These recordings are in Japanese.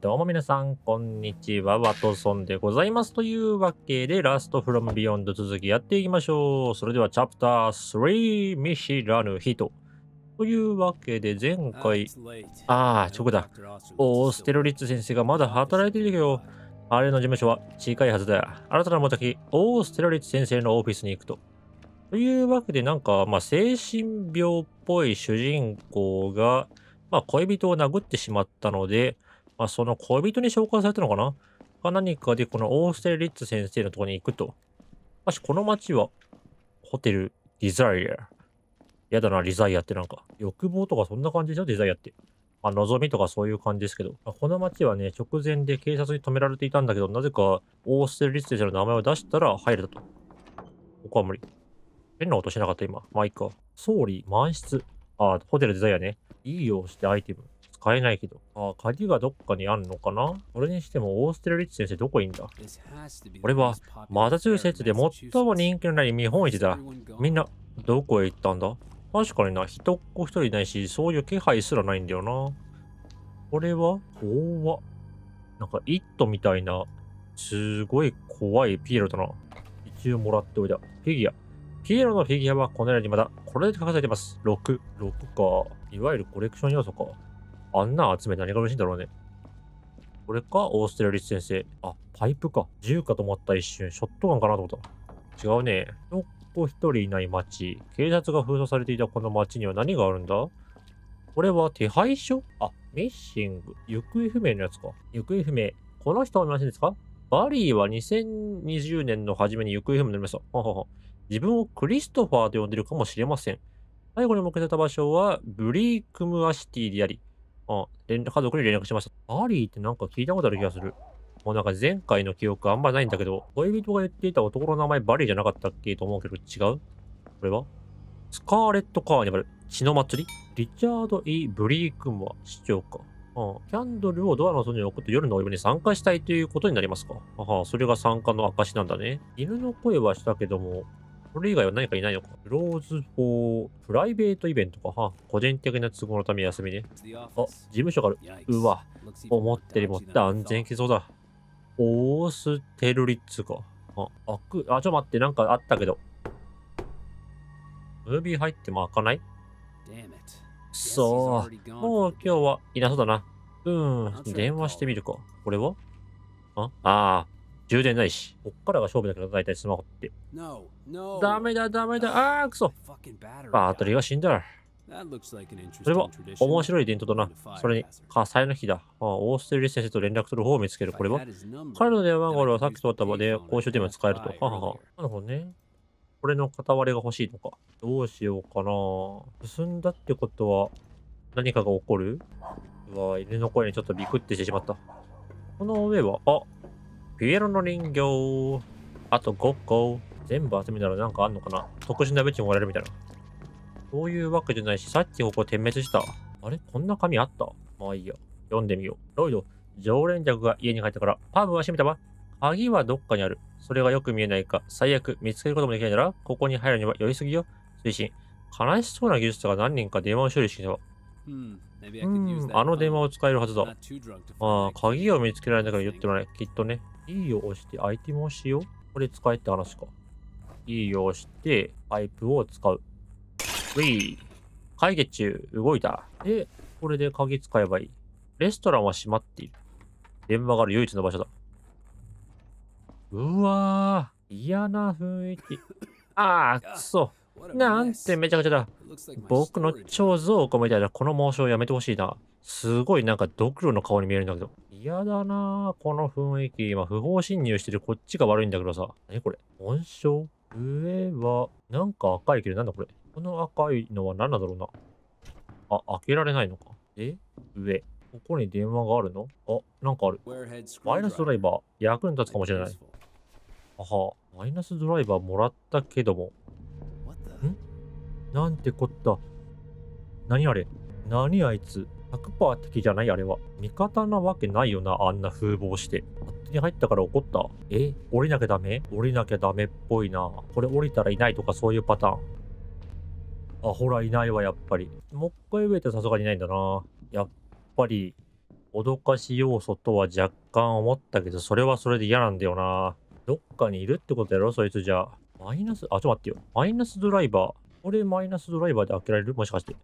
どうも皆さん、こんにちは。ワトソンでございます。というわけで、ラストフロムビヨンド続きやっていきましょう。それでは、チャプター3、ミシラヌヒト。というわけで、前回、ああ、直だ。おお、ステロリッツ先生がまだ働いているよ。あれの事務所は近いはずだよ。新たな目き、オーステロリッツ先生のオフィスに行くと。というわけで、なんか、まあ、精神病っぽい主人公が、まあ、恋人を殴ってしまったので、まあ、その恋人に紹介されたのかなが何かで、このオーステルリッツ先生のところに行くと。もし、この街は、ホテル、デザイア。やだな、リザイアってなんか、欲望とかそんな感じでしょデザイアって。まあ、望みとかそういう感じですけど、まあ、この街はね、直前で警察に止められていたんだけど、なぜか、オーステルリッツ先生の名前を出したら入れたと。ここは無理。変な音しなかった、今。まあ、いいか。総理、満室。あ、ホテルデザイアね。いいよ、してアイテム。買えないけど。ああ、鍵がどっかにあんのかなそれにしても、オーステラリッチ先生どこいんだこれは、マザチューセッツで最も人気のない見本市だ。みんな、どこへ行ったんだ確かにな、人っ子一人いないし、そういう気配すらないんだよな。これは怖っ。なんか、イットみたいな、すごい怖いピエロだな。一応もらっておいた。フィギュア。ピエロのフィギュアはこのようにまだ、これで書かされてます。6。6か。いわゆるコレクション要素か。あんな集め何が嬉しいんだろうね。これか、オーストラリス先生。あ、パイプか。銃かと思った一瞬。ショットガンかなと思った。違うね。人子一人いない町。警察が封鎖されていたこの町には何があるんだこれは手配書あ、ミッシング。行方不明のやつか。行方不明。この人は見ませんですかバリーは2020年の初めに行方不明になりました。ははは自分をクリストファーと呼んでるかもしれません。最後に向けてた場所はブリークムアシティであり、あ、連家族に連絡しました。アリーってなんか聞いたことある気がする。もうなんか前回の記憶あんまないんだけど、恋人が言っていた男の名前バリーじゃなかったっけと思うけど違うこれはスカーレット・カーニバル、血の祭りリチャード・ E・ ブリー君は市長か。ああキャンドルをドアの外に置くと夜のお祝いに参加したいということになりますか。ああ、それが参加の証なんだね。犬の声はしたけども、それ以外は何かいないのか。クローズフォープライベートイベントか。は個人的な都合のため休みね。あ、事務所がある。うわ。思ってるもって安全起訴だ。オーステルリッツか。あ、開く。あ、ちょっと待って。なんかあったけど。ムービー入っても開かないそう。もう今日はいなそうだな。うん。電話してみるか。これはああ。充電ないし。こっからが勝負だけど、大体スマホって。No, no. ダメだ、ダメだ。あー、くそ。バートリーが死んだ。それは面白い伝統だな。それに火災の日だ。ああオーストリア先生と連絡する方を見つける。これは彼の電話番号はさっき通った場で公衆電話使えると。ははは。なるほどね。これの片割れが欲しいのか。どうしようかな。進んだってことは何かが起こるうわ、犬の声にちょっとビクってしてしまった。この上は、あ、ピエロの人形。あと5個。全部集めたらなんかあんのかな特殊な武器もらえるみたいな。そういうわけじゃないし、さっきここ点滅した。あれこんな紙あったまあいいや。読んでみよう。ロイド、常連客が家に帰ったから、パブは閉めたわ。鍵はどっかにある。それがよく見えないか、最悪見つけることもできないなら、ここに入るには酔いすぎよ。推進。悲しそうな技術者が何人か電話を処理してきたわ。うん。あの電話を使えるはずだ。ああ、鍵を見つけられたから言ってもらえ。きっとね。E を押してアイテムをよう。これ使えって話か。E を押して、パイプを使う。ウィー。会議中、動いた。で、これで鍵使えばいい。レストランは閉まっている。電話がある唯一の場所だ。うわー、嫌な雰囲気。ああ、くそ。なんてめちゃくちゃだ。僕の超蔵庫みたいなこの猛章やめてほしいな。すごいなんかドクロの顔に見えるんだけど。嫌だなこの雰囲気。今不法侵入してるこっちが悪いんだけどさ。何これ紋章上は、なんか赤いけどなんだこれこの赤いのは何なんだろうな。あ、開けられないのか。え上。ここに電話があるのあ、なんかある。マイナスドライバー。役に立つかもしれない。あはマイナスドライバーもらったけども、なんてこった。何あれ何あいつ ?100% 敵じゃないあれは。味方なわけないよな、あんな風貌して。勝手に入ったから怒った。え降りなきゃダメ降りなきゃダメっぽいな。これ降りたらいないとかそういうパターン。あ、ほら、いないわ、やっぱり。もう一回植えてさすがにいないんだな。やっぱり、脅かし要素とは若干思ったけど、それはそれで嫌なんだよな。どっかにいるってことやろそいつじゃあ。マイナス、あ、ちょっと待ってよ。マイナスドライバー。これマイナスドライバーで開けられるもしかして。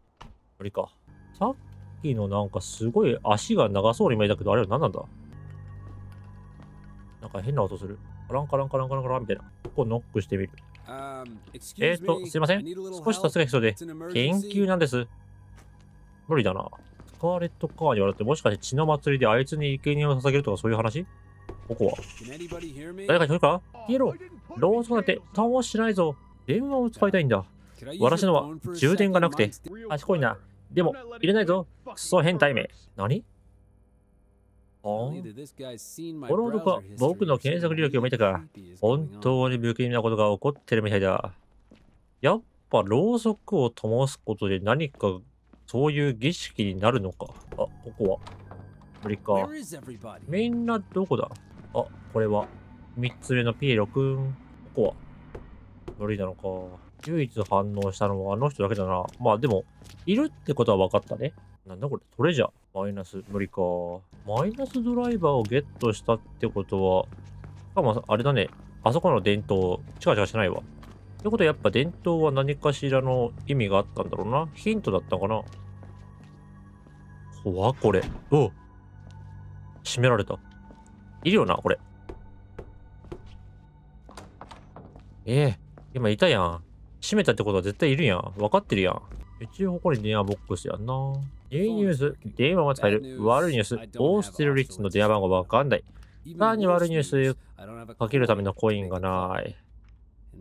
あれか。さっきのなんかすごい足が長そうに見えたけど、あれは何なんだなんか変な音する。カランカランカランカランカランみたいな。ここノックしてみる。えっ、ー、と、すいません。少し助けが必要で、研究なんです。無理だな。スカーレットカーに笑って、もしかして血の祭りであいつに生贄を捧げるとかそういう話ここは。誰か聞こえるか消えロ、ローソンだって、倒しないぞ。電話を使いたいんだ。私のは充電がなくて、賢いな。でも、入れないぞ。クソ変態名。何この男は僕の検索履歴を見たか。本当に不気味なことが起こってるみたいだ。やっぱろうそくを灯すことで何かそういう儀式になるのか。あ、ここは。無理か。みんなどこだあ、これは。3つ目のピエロくん。ここは。無理なのか。唯一反応したのはあの人だけだな。まあでも、いるってことは分かったね。なんだこれ、トレジャー。マイナス、無理か。マイナスドライバーをゲットしたってことは、しかもあれだね、あそこの伝統、チカチカしてないわ。ってことはやっぱ伝統は何かしらの意味があったんだろうな。ヒントだったかな。怖これ。お閉められた。いるよな、これ。ええー、今いたやん。閉めたってことは絶対いるやん。分かってるやん。一応これ電話ボックスやんな。いいニュース、電話が使える。悪いニュース、オーステルリッツの電話番号わかんない。何悪いニュースかけるためのコインがない。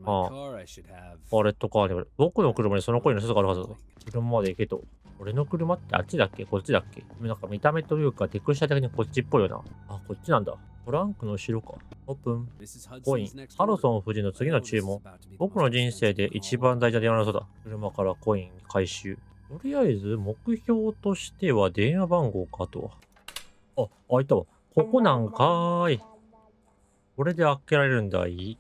ああ。あれとか、僕の車にその声の人があるはずだ。車まで行けと。俺の車ってあっちだっけこっちだっけなんか見た目というか、テクスチャ的にこっちっぽいよな。あ、こっちなんだ。トランクの後ろか。オープン。コイン。ハロソン夫人の次の注文。僕の人生で一番大事な電話の人だ。車からコイン回収。とりあえず、目標としては電話番号かとあ、開いたわ。ここなんかーい。これで開けられるんだい。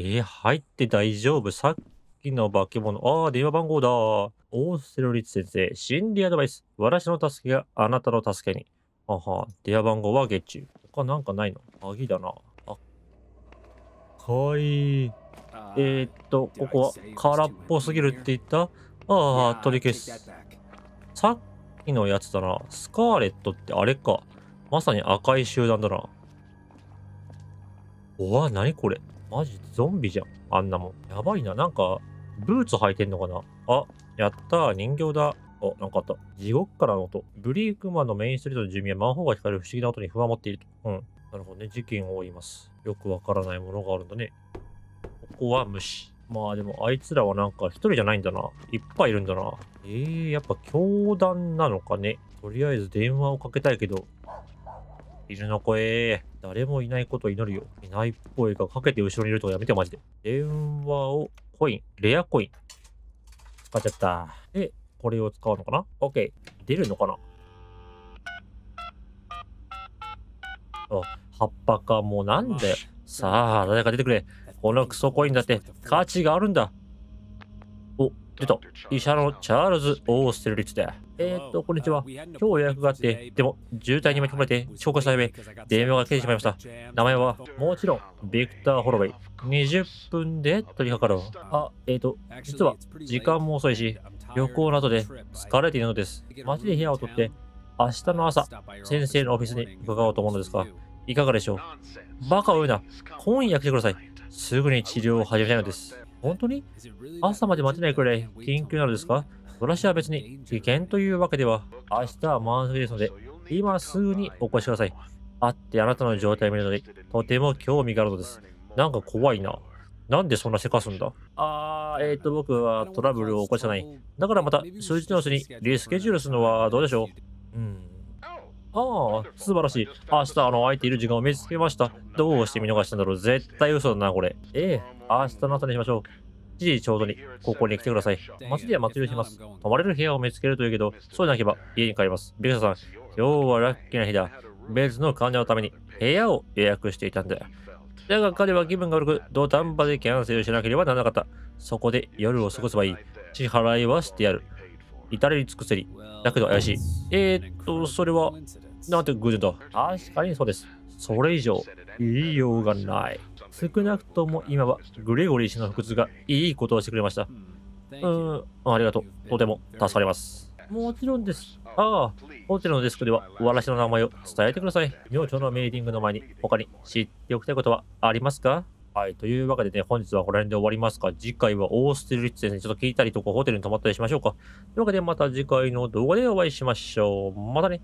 えー、入って大丈夫さっきの化け物。ああ、電話番号だ。オーセロリッツ先生、心理アドバイス。私の助けがあなたの助けに。あは、電話番号は月中。他なんかないの鍵だな。あ、かわいい。えー、っと、ここは空っぽすぎるって言ったああ、取り消す。さっきのやつだな。スカーレットってあれか。まさに赤い集団だな。おわ、なにこれ。マジゾンビじゃん。あんなもん。やばいな。なんか、ブーツ履いてんのかなあ、やったー。人形だ。あ、なんかあった。地獄からの音。ブリークマンのメインストリートの住民はマンホールが光る不思議な音に不安を持っていると。うん。なるほどね。事件を追います。よくわからないものがあるんだね。ここは虫。まあでもあいつらはなんか一人じゃないんだな。いっぱいいるんだな。えー、やっぱ教団なのかね。とりあえず電話をかけたいけど、犬の声。誰もいないことを祈るよ。いないっぽいがかけて後ろにいるとかやめてまマジで。電話をコイン、レアコイン。使っちゃった。で、これを使うのかな ?OK。出るのかなあ、葉っぱか。もうなんだよ。さあ、誰か出てくれ。このクソコインだって価値があるんだ。お、出た。医者のチャールズ・オーステルリッツだ。えー、っと、こんにちは。今日予約があって、でも渋滞に巻き込まれて消化したため、電話が切れてしまいました。名前はもちろん、ビクター・ホロウェイ。20分で取り掛かろう。あ、えー、っと、実は時間も遅いし、旅行などで疲れているのです。街で部屋を取って、明日の朝、先生のオフィスに伺おうと思うのですが、いかがでしょうバカを言うな。今夜来てください。すぐに治療を始めたいのです。本当に朝まで待てないくらい緊急なのですか私は別に危険というわけでは、明日は満席ですので、今すぐにお越しください。会ってあなたの状態を見るので、とても興味があるのです。なんか怖いな。なんでそんなせかすんだあー、えっ、ー、と、僕はトラブルを起こさない。だからまた数日のうちにリスケジュールするのはどうでしょううん。ああ、素晴らしい。明日の空いている時間を見つけました。どうして見逃したんだろう。絶対嘘だな、これ。ええ、明日の朝にしましょう。7時ちょうどに、ここに来てください。町では祭りをします。泊まれる部屋を見つけるというけど、そうでなければ家に帰ります。ビクサさん、今日はラッキーな日だ。別の患者のために部屋を予約していたんだ。だが彼は気分が悪く、土壇場でキャンセルしなければならなかった。そこで夜を過ごせばいい。支払いはしてやる。至れり尽くせり。だけど怪しい。えー、っと、それは、なんて偶然だ。確かにそうです。それ以上、言いようがない。少なくとも今は、グレゴリー氏の腹痛がいいことをしてくれました。うーん、ありがとう。とても助かります。もちろんです。ああ、ホテルのデスクでは私の名前を伝えてください。明朝のミーティングの前に他に知っておきたいことはありますかはい。というわけでね、本日はこの辺で終わりますか。次回はオーステルリッツですね。ちょっと聞いたりとか、ホテルに泊まったりしましょうか。というわけで、また次回の動画でお会いしましょう。またね。